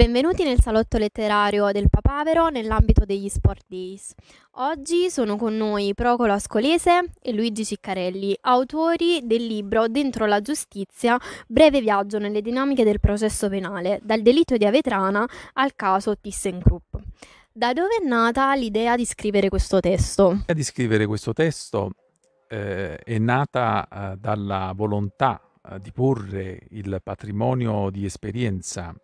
Benvenuti nel salotto letterario del Papavero nell'ambito degli Sport Days. Oggi sono con noi Procolo Ascolese e Luigi Ciccarelli, autori del libro Dentro la giustizia, breve viaggio nelle dinamiche del processo penale, dal delitto di Avetrana al caso ThyssenKrupp. Da dove è nata l'idea di scrivere questo testo? L'idea di scrivere questo testo eh, è nata eh, dalla volontà eh, di porre il patrimonio di esperienza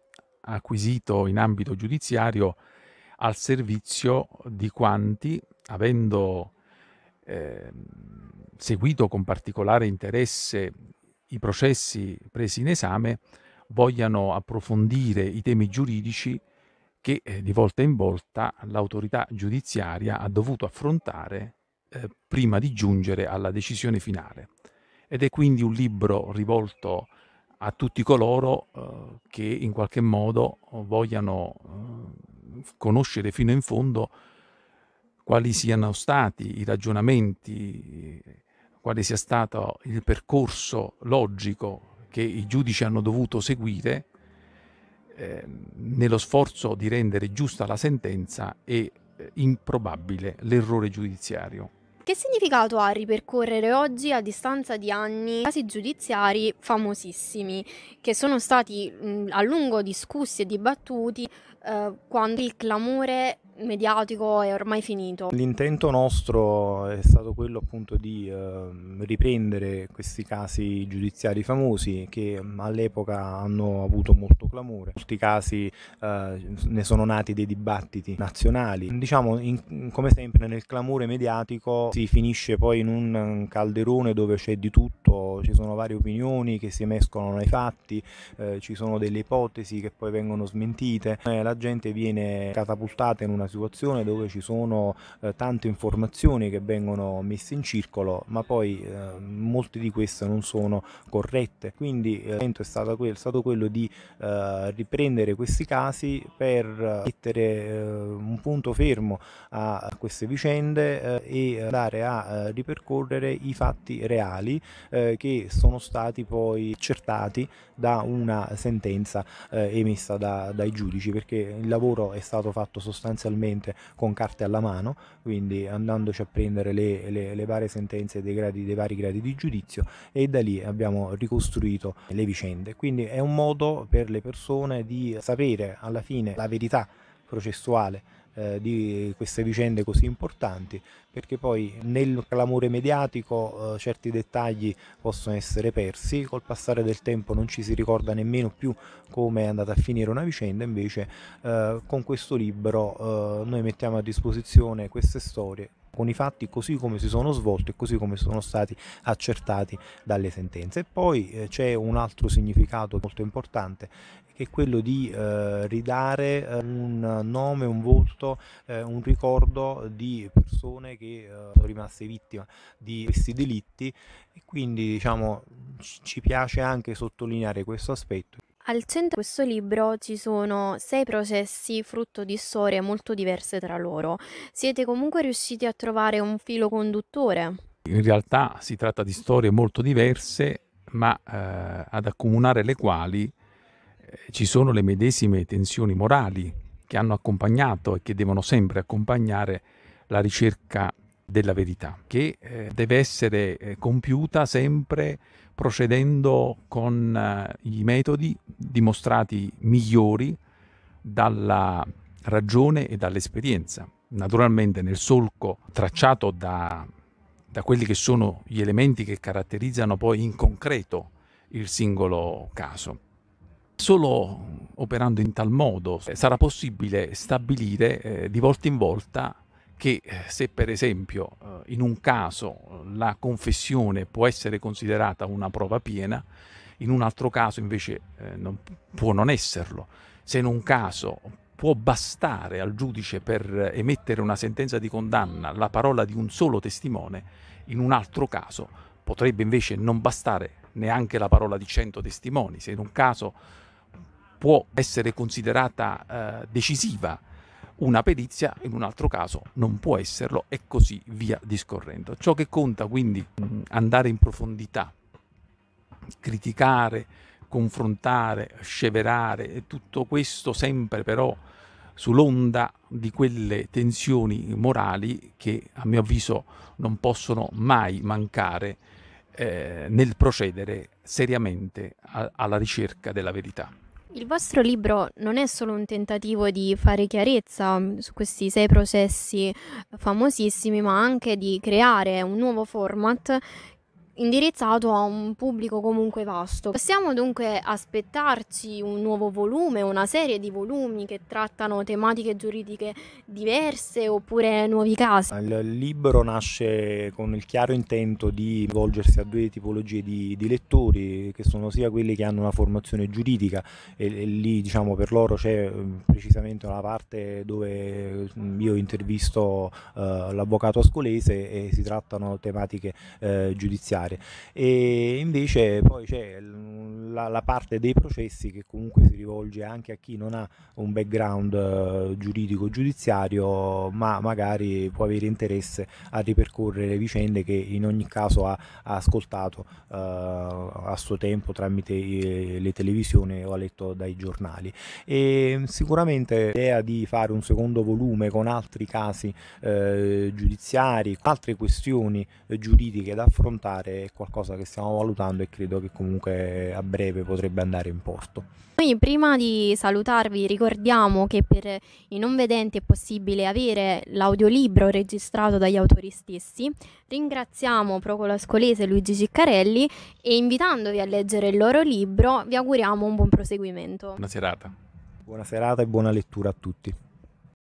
acquisito in ambito giudiziario al servizio di quanti, avendo eh, seguito con particolare interesse i processi presi in esame, vogliano approfondire i temi giuridici che eh, di volta in volta l'autorità giudiziaria ha dovuto affrontare eh, prima di giungere alla decisione finale. Ed è quindi un libro rivolto a tutti coloro eh, che in qualche modo vogliano eh, conoscere fino in fondo quali siano stati i ragionamenti, quale sia stato il percorso logico che i giudici hanno dovuto seguire eh, nello sforzo di rendere giusta la sentenza e eh, improbabile l'errore giudiziario. Che significato ha ripercorrere oggi, a distanza di anni, casi giudiziari famosissimi, che sono stati mh, a lungo discussi e dibattuti eh, quando il clamore mediatico è ormai finito. L'intento nostro è stato quello appunto di eh, riprendere questi casi giudiziari famosi che all'epoca hanno avuto molto clamore. In molti casi eh, ne sono nati dei dibattiti nazionali. Diciamo, in, come sempre nel clamore mediatico si finisce poi in un ehm, calderone dove c'è di tutto, ci sono varie opinioni che si mescolano ai fatti, eh, ci sono delle ipotesi che poi vengono smentite, eh, la gente viene catapultata in una una situazione dove ci sono eh, tante informazioni che vengono messe in circolo, ma poi eh, molte di queste non sono corrette. Quindi eh, è stato, quello, è stato quello di eh, riprendere questi casi per eh, mettere eh, un punto fermo a queste vicende e andare a ripercorrere i fatti reali che sono stati poi accertati da una sentenza emessa da, dai giudici perché il lavoro è stato fatto sostanzialmente letteralmente con carte alla mano, quindi andandoci a prendere le, le, le varie sentenze dei, gradi, dei vari gradi di giudizio e da lì abbiamo ricostruito le vicende. Quindi è un modo per le persone di sapere alla fine la verità processuale eh, di queste vicende così importanti, perché poi nel clamore mediatico eh, certi dettagli possono essere persi, col passare del tempo non ci si ricorda nemmeno più come è andata a finire una vicenda, invece eh, con questo libro eh, noi mettiamo a disposizione queste storie con i fatti così come si sono svolti e così come sono stati accertati dalle sentenze. E poi eh, c'è un altro significato molto importante che è quello di eh, ridare eh, un nome, un volto, eh, un ricordo di persone che eh, sono rimaste vittime di questi delitti e quindi diciamo ci piace anche sottolineare questo aspetto. Al centro di questo libro ci sono sei processi frutto di storie molto diverse tra loro. Siete comunque riusciti a trovare un filo conduttore? In realtà si tratta di storie molto diverse, ma eh, ad accomunare le quali eh, ci sono le medesime tensioni morali che hanno accompagnato e che devono sempre accompagnare la ricerca della verità, che eh, deve essere eh, compiuta sempre procedendo con eh, i metodi dimostrati migliori dalla ragione e dall'esperienza, naturalmente nel solco tracciato da, da quelli che sono gli elementi che caratterizzano poi in concreto il singolo caso. Solo operando in tal modo eh, sarà possibile stabilire eh, di volta in volta che eh, se per esempio eh, in un caso eh, la confessione può essere considerata una prova piena, in un altro caso invece non, può non esserlo. Se in un caso può bastare al giudice per emettere una sentenza di condanna la parola di un solo testimone, in un altro caso potrebbe invece non bastare neanche la parola di cento testimoni, se in un caso può essere considerata decisiva una perizia, in un altro caso non può esserlo e così via discorrendo. Ciò che conta quindi mm, andare in profondità, criticare, confrontare, sceverare, tutto questo sempre però sull'onda di quelle tensioni morali che a mio avviso non possono mai mancare eh, nel procedere seriamente a, alla ricerca della verità. Il vostro libro non è solo un tentativo di fare chiarezza su questi sei processi famosissimi, ma anche di creare un nuovo format indirizzato a un pubblico comunque vasto. Possiamo dunque aspettarci un nuovo volume, una serie di volumi che trattano tematiche giuridiche diverse oppure nuovi casi? Il libro nasce con il chiaro intento di rivolgersi a due tipologie di, di lettori che sono sia quelli che hanno una formazione giuridica e, e lì diciamo per loro c'è mm, precisamente una parte dove mm, io intervisto eh, l'avvocato scolese e si trattano tematiche eh, giudiziarie familiare e invece poi c'è la, la, parte dei processi che comunque si rivolge anche a chi non ha un background eh, giuridico giudiziario ma magari può avere interesse a ripercorrere vicende che in ogni caso ha, ha ascoltato eh, a suo tempo tramite eh, le televisioni o ha letto dai giornali e sicuramente l'idea di fare un secondo volume con altri casi eh, giudiziari altre questioni eh, giuridiche da affrontare è qualcosa che stiamo valutando e credo che comunque a breve potrebbe andare in porto. Noi prima di salutarvi ricordiamo che per i non vedenti è possibile avere l'audiolibro registrato dagli autori stessi. Ringraziamo Procolo Ascolese e Luigi Ciccarelli e invitandovi a leggere il loro libro vi auguriamo un buon proseguimento. Buona serata. Buona serata e buona lettura a tutti.